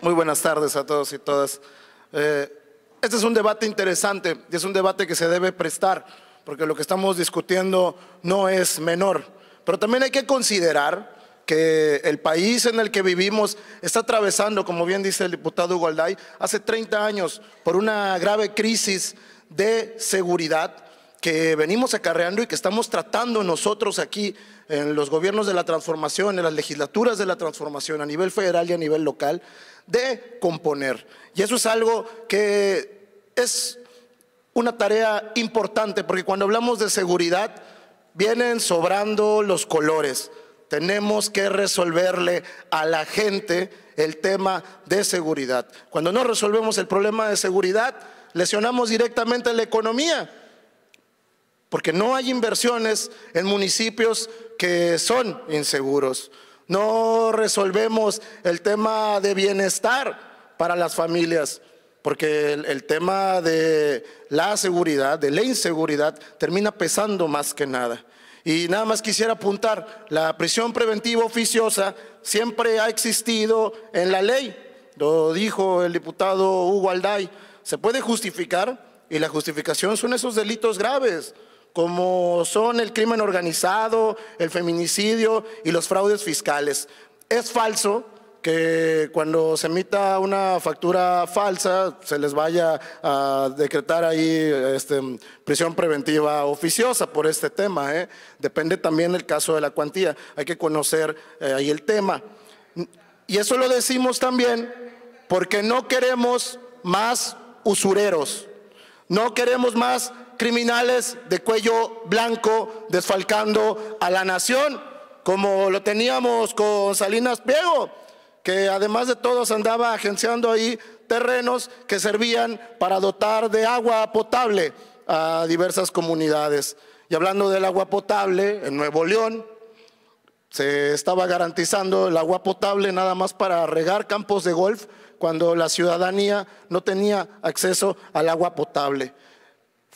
Muy buenas tardes a todos y todas. Eh, este es un debate interesante y es un debate que se debe prestar, porque lo que estamos discutiendo no es menor. Pero también hay que considerar que el país en el que vivimos está atravesando, como bien dice el diputado Ugolday, hace 30 años por una grave crisis de seguridad que venimos acarreando y que estamos tratando nosotros aquí en los gobiernos de la transformación, en las legislaturas de la transformación a nivel federal y a nivel local, de componer. Y eso es algo que es una tarea importante, porque cuando hablamos de seguridad, vienen sobrando los colores. Tenemos que resolverle a la gente el tema de seguridad. Cuando no resolvemos el problema de seguridad, lesionamos directamente la economía porque no hay inversiones en municipios que son inseguros. No resolvemos el tema de bienestar para las familias, porque el, tema de la seguridad, de la inseguridad, termina pesando más que nada. Y nada más quisiera apuntar, la prisión preventiva oficiosa siempre ha existido en la ley, lo dijo el diputado Hugo Alday, se puede justificar y la justificación son esos delitos graves, como son el crimen organizado, el feminicidio y los fraudes fiscales. Es falso que cuando se emita una factura falsa se les vaya a decretar ahí este, prisión preventiva oficiosa por este tema. ¿eh? Depende también del caso de la cuantía. Hay que conocer eh, ahí el tema. Y eso lo decimos también porque no queremos más usureros, no queremos más criminales de cuello blanco desfalcando a la nación, como lo teníamos con Salinas Piego que además de todos andaba agenciando ahí terrenos que servían para dotar de agua potable a diversas comunidades. Y hablando del agua potable, en Nuevo León se estaba garantizando el agua potable nada más para regar campos de golf cuando la ciudadanía no tenía acceso al agua potable.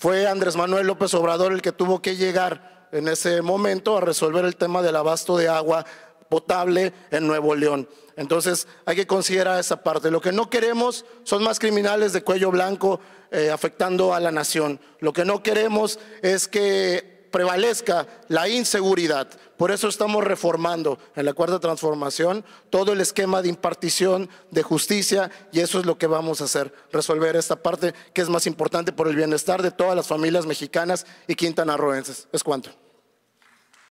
Fue Andrés Manuel López Obrador el que tuvo que llegar en ese momento a resolver el tema del abasto de agua potable en Nuevo León. Entonces hay que considerar esa parte. Lo que no queremos son más criminales de cuello blanco eh, afectando a la nación. Lo que no queremos es que prevalezca la inseguridad. Por eso estamos reformando en la cuarta transformación todo el esquema de impartición de justicia y eso es lo que vamos a hacer, resolver esta parte que es más importante por el bienestar de todas las familias mexicanas y quintanarroenses. Es cuanto.